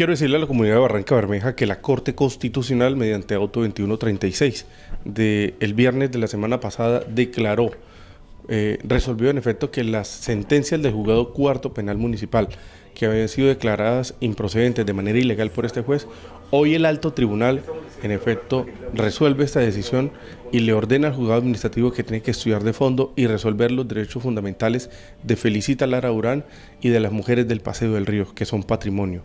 Quiero decirle a la comunidad de Barranca Bermeja que la Corte Constitucional, mediante auto 2136 del viernes de la semana pasada, declaró, eh, resolvió en efecto que las sentencias del juzgado cuarto penal municipal, que habían sido declaradas improcedentes de manera ilegal por este juez, hoy el alto tribunal, en efecto, resuelve esta decisión y le ordena al juzgado administrativo que tiene que estudiar de fondo y resolver los derechos fundamentales de Felicita Lara Urán y de las mujeres del Paseo del Río, que son patrimonio.